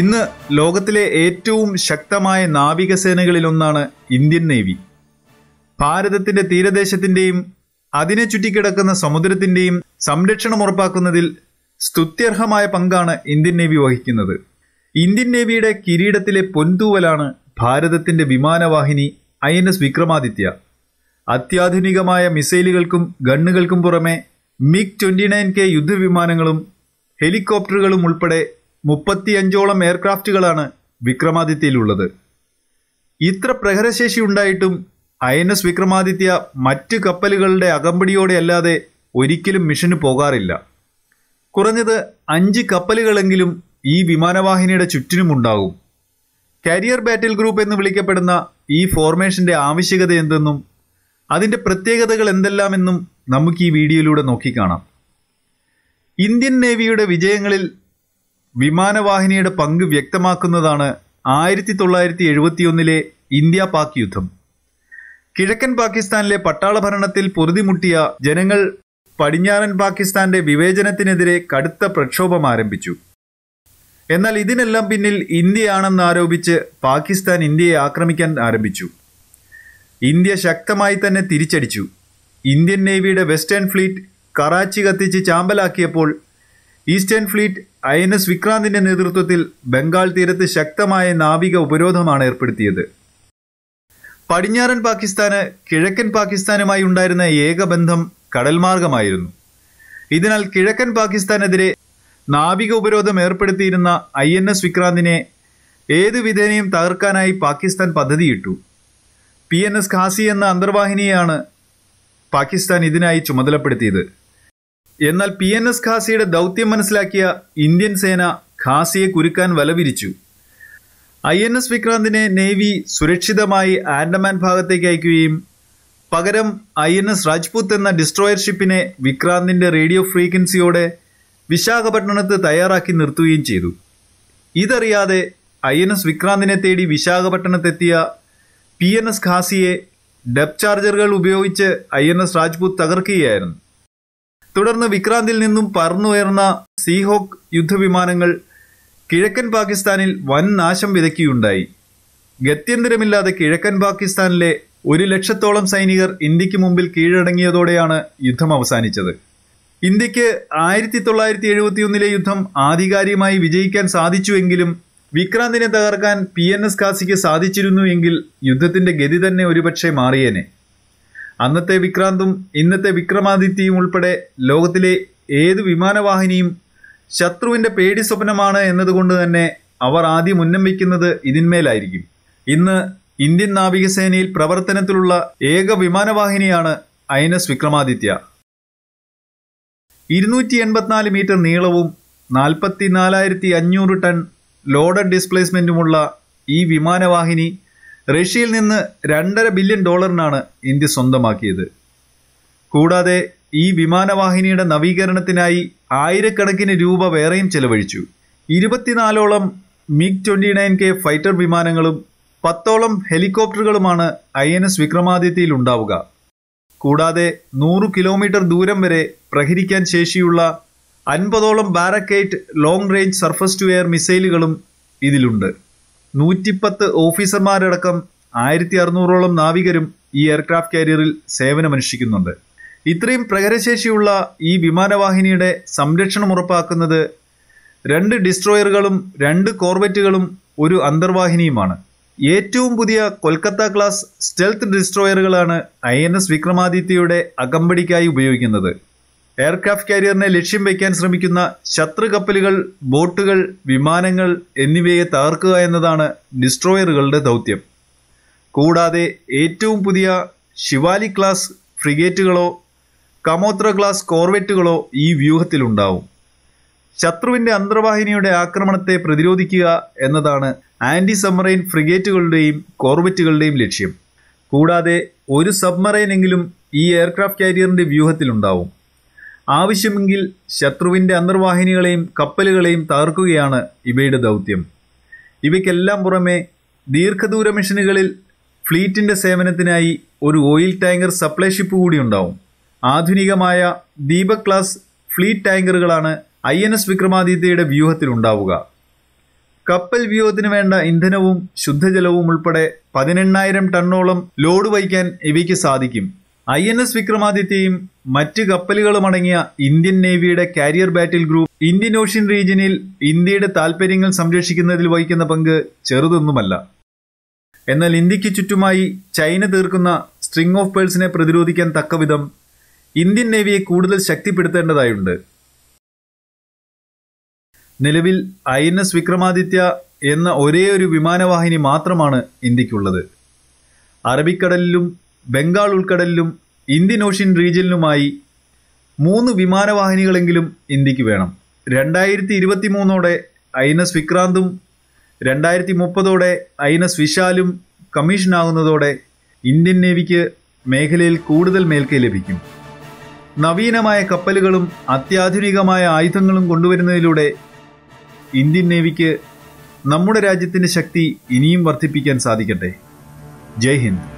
ഇന്ന് ലോകത്തിലെ ഏറ്റവും ശക്തമായ നാവികസേനകളിലൊന്നാണ് ഇന്ത്യൻ നേവി ഭാരതത്തിന്റെ തീരദേശത്തിന്റെയും അതിനെ ചുറ്റിക്കിടക്കുന്ന സമുദ്രത്തിന്റെയും സംരക്ഷണം ഉറപ്പാക്കുന്നതിൽ സ്തുത്യർഹമായ പങ്കാണ് ഇന്ത്യൻ നേവി വഹിക്കുന്നത് ഇന്ത്യൻ നേവിയുടെ കിരീടത്തിലെ പൊൻതൂവലാണ് ഭാരതത്തിന്റെ വിമാനവാഹിനി ഐ എൻ എസ് വിക്രമാദിത്യ അത്യാധുനികമായ മിസൈലുകൾക്കും ഗണ്ണുകൾക്കും പുറമെ മിഗ് ട്വന്റി നയൻ കെ യുദ്ധവിമാനങ്ങളും ഹെലികോപ്റ്ററുകളും ഉൾപ്പെടെ മുപ്പത്തിയഞ്ചോളം എയർക്രാഫ്റ്റുകളാണ് വിക്രമാദിത്യയിലുള്ളത് ഇത്ര പ്രഹരശേഷി ഉണ്ടായിട്ടും ഐ എൻ എസ് വിക്രമാദിത്യ മറ്റ് കപ്പലുകളുടെ അകമ്പടിയോടെ അല്ലാതെ ഒരിക്കലും മിഷന് പോകാറില്ല കുറഞ്ഞത് അഞ്ച് കപ്പലുകളെങ്കിലും ഈ വിമാനവാഹിനിയുടെ ചുറ്റിനുമുണ്ടാകും കരിയർ ബാറ്റിൽ ഗ്രൂപ്പ് എന്ന് വിളിക്കപ്പെടുന്ന ഈ ഫോർമേഷന്റെ ആവശ്യകത എന്തെന്നും അതിൻ്റെ പ്രത്യേകതകൾ എന്തെല്ലാമെന്നും നമുക്ക് ഈ വീഡിയോയിലൂടെ നോക്കിക്കാണാം ഇന്ത്യൻ നേവിയുടെ വിജയങ്ങളിൽ വിമാനവാഹിനിയുടെ പങ്ക് വ്യക്തമാക്കുന്നതാണ് ആയിരത്തി തൊള്ളായിരത്തി എഴുപത്തിയൊന്നിലെ ഇന്ത്യ പാക് യുദ്ധം കിഴക്കൻ പാകിസ്ഥാനിലെ പട്ടാള ഭരണത്തിൽ പൊറുതിമുട്ടിയ ജനങ്ങൾ പടിഞ്ഞാറൻ പാകിസ്ഥാന്റെ വിവേചനത്തിനെതിരെ കടുത്ത പ്രക്ഷോഭം ആരംഭിച്ചു എന്നാൽ ഇതിനെല്ലാം പിന്നിൽ ഇന്ത്യയാണെന്ന് ആരോപിച്ച് പാകിസ്ഥാൻ ഇന്ത്യയെ ആക്രമിക്കാൻ ആരംഭിച്ചു ഇന്ത്യ ശക്തമായി തന്നെ തിരിച്ചടിച്ചു ഇന്ത്യൻ നേവിയുടെ വെസ്റ്റേൺ ഫ്ലീറ്റ് കറാച്ചി കത്തിച്ച് ചാമ്പലാക്കിയപ്പോൾ eastern fleet I N S വിക്രാന്തിന്റെ നേതൃത്വത്തിൽ ബംഗാൾ തീരത്ത് ശക്തമായ നാവിക ഉപരോധമാണ് ഏർപ്പെടുത്തിയത് പടിഞ്ഞാറൻ പാകിസ്ഥാന് കിഴക്കൻ പാകിസ്ഥാനുമായി ഉണ്ടായിരുന്ന ഏകബന്ധം കടൽമാർഗമായിരുന്നു ഇതിനാൽ കിഴക്കൻ പാകിസ്ഥാനെതിരെ നാവിക ഉപരോധം ഏർപ്പെടുത്തിയിരുന്ന ഐ എൻ എസ് വിക്രാന്തിനെ ഏതു വിധേനയും തകർക്കാനായി പാകിസ്ഥാൻ പദ്ധതിയിട്ടു പി എൻ എസ് ഖാസി എന്ന അന്തർവാഹിനിയാണ് പാകിസ്ഥാൻ ഇതിനായി ചുമതലപ്പെടുത്തിയത് എന്നാൽ പി എൻ എസ് ഖാസിയുടെ ദൗത്യം മനസ്സിലാക്കിയ ഇന്ത്യൻ സേന ഖാസിയെ കുരുക്കാൻ വലവിരിച്ചു ഐ എൻ എസ് വിക്രാന്തിനെ നേവി സുരക്ഷിതമായി ആൻഡമാൻ ഭാഗത്തേക്ക് അയക്കുകയും പകരം ഐ എൻ എസ് രാജ്പുത്ത് എന്ന ഡിസ്ട്രോയർ ഷിപ്പിനെ വിക്രാന്തിൻ്റെ റേഡിയോ ഫ്രീക്വൻസിയോടെ വിശാഖപട്ടണത്ത് തയ്യാറാക്കി നിർത്തുകയും ചെയ്തു ഇതറിയാതെ ഐ എൻ എസ് വിക്രാന്തിനെ തേടി വിശാഖപട്ടണത്തെത്തിയ പി എൻ എസ് ഖാസിയെ ഡെപ് ചാർജറുകൾ ഉപയോഗിച്ച് ഐ എൻ എസ് രാജ്പുത്ത് തകർക്കുകയായിരുന്നു തുടർന്ന് വിക്രാന്തിൽ നിന്നും പറന്നുയർന്ന സീഹോക്ക് യുദ്ധവിമാനങ്ങൾ കിഴക്കൻ പാകിസ്ഥാനിൽ വൻ നാശം വിതയ്ക്കുകയുണ്ടായി ഗത്യന്തരമില്ലാതെ കിഴക്കൻ പാകിസ്ഥാനിലെ ഒരു ലക്ഷത്തോളം സൈനികർ ഇന്ത്യക്ക് മുമ്പിൽ കീഴടങ്ങിയതോടെയാണ് യുദ്ധം അവസാനിച്ചത് ഇന്ത്യക്ക് ആയിരത്തി തൊള്ളായിരത്തി എഴുപത്തിയൊന്നിലെ യുദ്ധം ആധികാരികമായി വിജയിക്കാൻ സാധിച്ചുവെങ്കിലും വിക്രാന്തിനെ തകർക്കാൻ പി എൻ എസ് കാസിക്ക് സാധിച്ചിരുന്നു എങ്കിൽ യുദ്ധത്തിന്റെ ഗതി തന്നെ ഒരുപക്ഷെ മാറിയേനെ അന്നത്തെ വിക്രാന്തും ഇന്നത്തെ വിക്രമാദിത്യയും ഉൾപ്പെടെ ലോകത്തിലെ ഏത് വിമാനവാഹിനിയും ശത്രുവിൻ്റെ പേടി സ്വപ്നമാണ് എന്നതുകൊണ്ട് തന്നെ അവർ ആദ്യം ഉന്നം വയ്ക്കുന്നത് ഇതിന്മേലായിരിക്കും ഇന്ന് ഇന്ത്യൻ നാവികസേനയിൽ പ്രവർത്തനത്തിലുള്ള ഏക വിമാനവാഹിനിയാണ് ഐ എൻ എസ് വിക്രമാദിത്യ ഇരുന്നൂറ്റി എൺപത്തിനാല് മീറ്റർ നീളവും നാൽപ്പത്തി നാലായിരത്തി അഞ്ഞൂറ് ടൺ ലോഡഡ് ഡിസ്പ്ലേസ്മെൻറ്റുമുള്ള ഈ വിമാനവാഹിനി റഷ്യയിൽ നിന്ന് രണ്ടര ബില്യൺ ഡോളറിനാണ് ഇന്ത്യ സ്വന്തമാക്കിയത് കൂടാതെ ഈ വിമാനവാഹിനിയുടെ നവീകരണത്തിനായി ആയിരക്കണക്കിന് രൂപ വേറെയും ചെലവഴിച്ചു ഇരുപത്തിനാലോളം MiG twenty nine K fighter വിമാനങ്ങളും പത്തോളം ഹെലികോപ്റ്ററുകളുമാണ് ഐ എൻ എസ് വിക്രമാദിത്യയിൽ ഉണ്ടാവുക കൂടാതെ നൂറ് കിലോമീറ്റർ ദൂരം വരെ പ്രഹരിക്കാൻ ശേഷിയുള്ള അൻപതോളം Barak eight long range surface to air മിസൈലുകളും ഇതിലുണ്ട് നൂറ്റിപ്പത്ത് ഓഫീസർമാരടക്കം ആയിരത്തി അറുന്നൂറോളം നാവികരും ഈ എയർക്രാഫ്റ്റ് കാരിയറിൽ സേവനമനുഷ്ഠിക്കുന്നുണ്ട് ഇത്രയും പ്രകരശേഷിയുള്ള ഈ വിമാനവാഹിനിയുടെ സംരക്ഷണം ഉറപ്പാക്കുന്നത് രണ്ട് ഡിസ്ട്രോയറുകളും രണ്ട് കോർവെറ്റുകളും ഒരു അന്തർവാഹിനിയുമാണ് ഏറ്റവും പുതിയ കൊൽക്കത്ത ക്ലാസ് സ്റ്റെൽത്ത് ഡിസ്ട്രോയറുകളാണ് ഐ എൻ എസ് വിക്രമാദിത്യയുടെ അകമ്പടിക്കായി ഉപയോഗിക്കുന്നത് എയർക്രാഫ്റ്റ് കാരിയറിനെ ലക്ഷ്യം വയ്ക്കാൻ ശ്രമിക്കുന്ന ശത്രു കപ്പലുകൾ ബോട്ടുകൾ വിമാനങ്ങൾ എന്നിവയെ തകർക്കുക എന്നതാണ് ഡിസ്ട്രോയറുകളുടെ ദൗത്യം കൂടാതെ ഏറ്റവും പുതിയ ശിവാലി ക്ലാസ് ഫ്രിഗേറ്റുകളോ കമോത്ര ക്ലാസ് കോർവെറ്റുകളോ ഈ വ്യൂഹത്തിലുണ്ടാവും ശത്രുവിൻ്റെ അന്തർവാഹിനിയുടെ ആക്രമണത്തെ പ്രതിരോധിക്കുക എന്നതാണ് ആൻറ്റി സബ്മറൈൻ ഫ്രിഗേറ്റുകളുടെയും കോർവെറ്റുകളുടെയും ലക്ഷ്യം കൂടാതെ ഒരു സബ്മറൈനെങ്കിലും ഈ എയർക്രാഫ്റ്റ് കാരിയറിൻ്റെ വ്യൂഹത്തിലുണ്ടാവും ആവശ്യമെങ്കിൽ ശത്രുവിൻ്റെ അന്തർവാഹിനികളെയും കപ്പലുകളെയും തകർക്കുകയാണ് ഇവയുടെ ദൗത്യം ഇവയ്ക്കെല്ലാം പുറമെ ദീർഘദൂര മിഷനുകളിൽ ഫ്ലീറ്റിൻ്റെ സേവനത്തിനായി ഒരു ഓയിൽ ടാങ്കർ സപ്ലൈ ഷിപ്പ് കൂടി ഉണ്ടാവും ആധുനികമായ ദീപക് ക്ലാസ് ഫ്ലീറ്റ് ടാങ്കറുകളാണ് ഐ എൻ എസ് വിക്രമാദിത്യയുടെ വ്യൂഹത്തിലുണ്ടാവുക കപ്പൽ വ്യൂഹത്തിന് വേണ്ട ഇന്ധനവും ശുദ്ധജലവും ഉൾപ്പെടെ പതിനെണ്ണായിരം ടണ്ണോളം ലോഡ് വഹിക്കാൻ ഇവയ്ക്ക് സാധിക്കും ഐ എൻ എസ് വിക്രമാദിത്യയും മറ്റ് കപ്പലുകളുമടങ്ങിയ ഇന്ത്യൻ നേവിയുടെ carrier battle group Indian ocean റീജിയനിൽ ഇന്ത്യയുടെ താൽപര്യങ്ങൾ സംരക്ഷിക്കുന്നതിൽ വഹിക്കുന്ന പങ്ക് ചെറുതൊന്നുമല്ല എന്നാൽ ഇന്ത്യക്ക് ചുറ്റുമായി ചൈന തീർക്കുന്ന സ്ട്രിംഗ് ഓഫ് പേഴ്സിനെ പ്രതിരോധിക്കാൻ തക്കവിധം ഇന്ത്യൻ നേവിയെ കൂടുതൽ ശക്തിപ്പെടുത്തേണ്ടതായുണ്ട് നിലവിൽ ഐ എൻ എസ് വിക്രമാദിത്യ എന്ന ഒരേയൊരു വിമാനവാഹിനി മാത്രമാണ് ഇന്ത്യക്കുള്ളത് അറബിക്കടലിലും ബംഗാൾ ഉൾക്കടലിലും ഇന്ത്യൻ ഓഷ്യൻ റീജിയനിലുമായി മൂന്ന് വിമാനവാഹിനികളെങ്കിലും ഇന്ത്യക്ക് വേണം രണ്ടായിരത്തി ഇരുപത്തി മൂന്നോടെ ഐ എൻ എസ് വിക്രാന്തും രണ്ടായിരത്തി മുപ്പതോടെ ഐ എൻ എസ് വിശാലും കമ്മീഷനാകുന്നതോടെ ഇന്ത്യൻ നേവിക്ക് മേഖലയിൽ കൂടുതൽ മേൽക്കൈ ലഭിക്കും നവീനമായ കപ്പലുകളും അത്യാധുനികമായ ആയുധങ്ങളും കൊണ്ടുവരുന്നതിലൂടെ ഇന്ത്യൻ നേവിക്ക് നമ്മുടെ രാജ്യത്തിൻ്റെ ശക്തി ഇനിയും വർദ്ധിപ്പിക്കാൻ സാധിക്കട്ടെ ജയ് ഹിന്ദ്